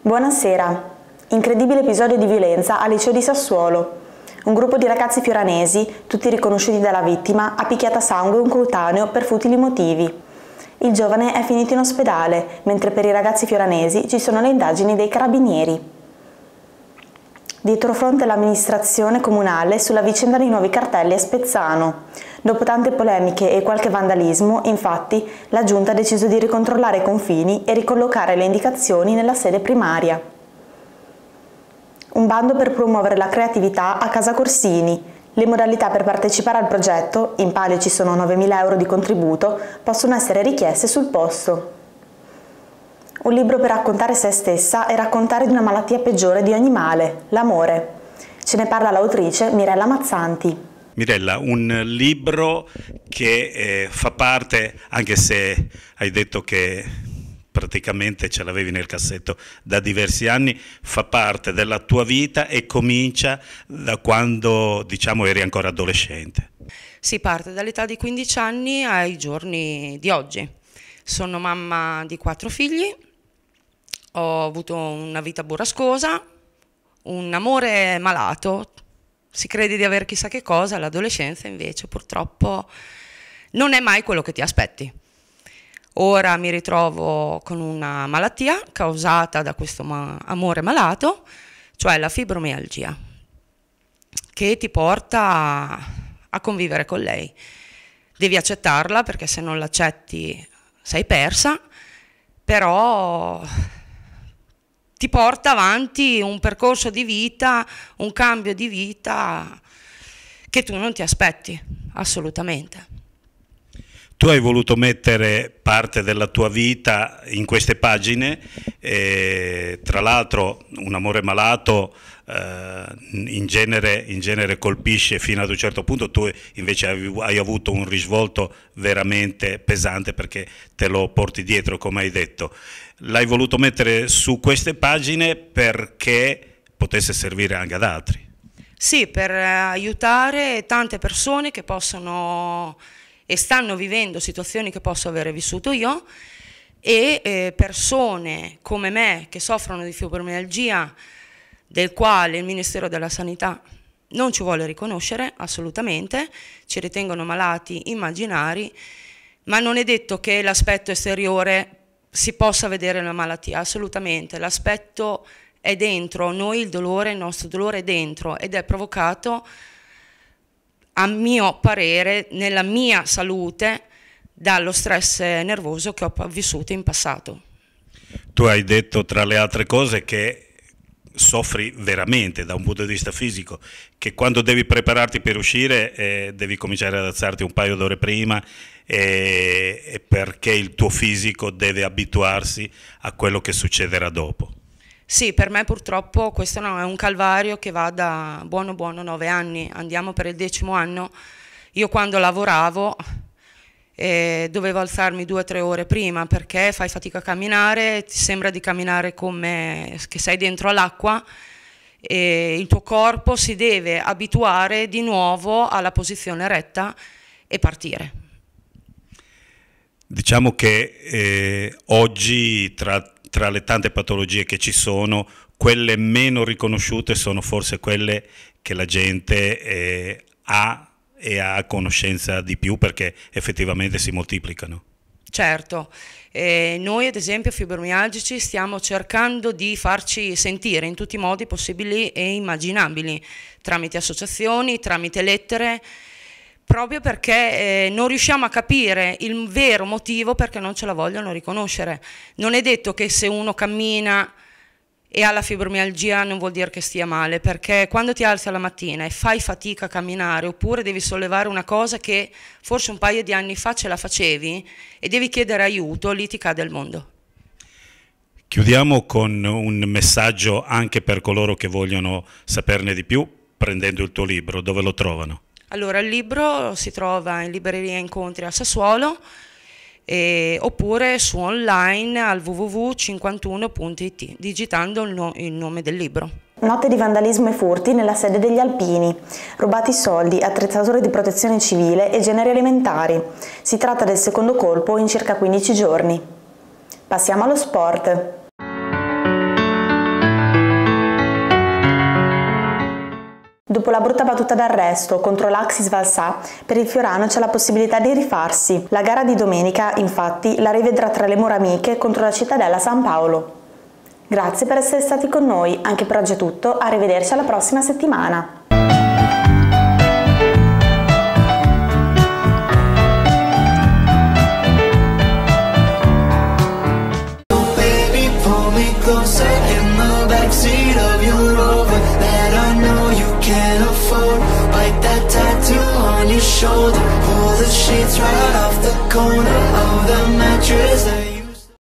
Buonasera, incredibile episodio di violenza al liceo di Sassuolo. Un gruppo di ragazzi fioranesi, tutti riconosciuti dalla vittima, ha picchiato a sangue un coetaneo per futili motivi. Il giovane è finito in ospedale, mentre per i ragazzi fioranesi ci sono le indagini dei carabinieri. Dietro fronte all'amministrazione comunale sulla vicenda dei nuovi cartelli a Spezzano. Dopo tante polemiche e qualche vandalismo, infatti, la Giunta ha deciso di ricontrollare i confini e ricollocare le indicazioni nella sede primaria. Un bando per promuovere la creatività a Casa Corsini. Le modalità per partecipare al progetto, in palio ci sono 9.000 euro di contributo, possono essere richieste sul posto. Un libro per raccontare se stessa e raccontare di una malattia peggiore di ogni male, l'amore. Ce ne parla l'autrice Mirella Mazzanti. Mirella, un libro che eh, fa parte, anche se hai detto che praticamente ce l'avevi nel cassetto da diversi anni, fa parte della tua vita e comincia da quando diciamo eri ancora adolescente. Si parte dall'età di 15 anni ai giorni di oggi. Sono mamma di quattro figli, ho avuto una vita burrascosa, un amore malato, si crede di avere chissà che cosa, l'adolescenza invece purtroppo non è mai quello che ti aspetti. Ora mi ritrovo con una malattia causata da questo ma amore malato, cioè la fibromialgia, che ti porta a convivere con lei. Devi accettarla perché se non l'accetti sei persa, però ti porta avanti un percorso di vita, un cambio di vita che tu non ti aspetti, assolutamente. Tu hai voluto mettere parte della tua vita in queste pagine, e, tra l'altro un amore malato eh, in, genere, in, genere, colpisce fino ad un certo punto, tu invece hai, hai avuto un risvolto veramente pesante perché te lo porti dietro, come hai detto. L'hai voluto mettere su queste pagine perché potesse servire anche ad altri. Sì, per eh, aiutare tante persone che possono e stanno vivendo situazioni che posso avere vissuto io e eh, persone come me che soffrono di fibromialgia del quale il Ministero della Sanità non ci vuole riconoscere assolutamente, ci ritengono malati immaginari, ma non è detto che l'aspetto esteriore si possa vedere la malattia, assolutamente, l'aspetto è dentro, noi il dolore, il nostro dolore è dentro ed è provocato a mio parere, nella mia salute dallo stress nervoso che ho vissuto in passato. Tu hai detto tra le altre cose che soffri veramente da un punto di vista fisico, che quando devi prepararti per uscire eh, devi cominciare ad alzarti un paio d'ore prima eh, perché il tuo fisico deve abituarsi a quello che succederà dopo. Sì, per me purtroppo questo no, è un calvario che va da buono buono nove anni, andiamo per il decimo anno. Io quando lavoravo eh, dovevo alzarmi due o tre ore prima perché fai fatica a camminare, ti sembra di camminare come che sei dentro all'acqua e il tuo corpo si deve abituare di nuovo alla posizione retta e partire. Diciamo che eh, oggi tra tra le tante patologie che ci sono, quelle meno riconosciute sono forse quelle che la gente eh, ha e ha conoscenza di più perché effettivamente si moltiplicano. Certo, eh, noi ad esempio fibromialgici stiamo cercando di farci sentire in tutti i modi possibili e immaginabili, tramite associazioni, tramite lettere, proprio perché eh, non riusciamo a capire il vero motivo perché non ce la vogliono riconoscere. Non è detto che se uno cammina e ha la fibromialgia non vuol dire che stia male, perché quando ti alzi la mattina e fai fatica a camminare oppure devi sollevare una cosa che forse un paio di anni fa ce la facevi e devi chiedere aiuto, lì ti cade il mondo. Chiudiamo con un messaggio anche per coloro che vogliono saperne di più, prendendo il tuo libro, dove lo trovano? Allora, il libro si trova in libreria incontri a Sassuolo eh, oppure su online al www.51.it digitando il, no il nome del libro. Notte di vandalismo e furti nella sede degli Alpini, rubati soldi, attrezzature di protezione civile e generi alimentari. Si tratta del secondo colpo in circa 15 giorni. Passiamo allo sport. Dopo la brutta battuta d'arresto contro l'Axis Valsà, per il Fiorano c'è la possibilità di rifarsi. La gara di domenica, infatti, la rivedrà tra le mura amiche contro la cittadella San Paolo. Grazie per essere stati con noi, anche per oggi è tutto, arrivederci alla prossima settimana. your shoulder Pull the sheets right off the corner Of the mattress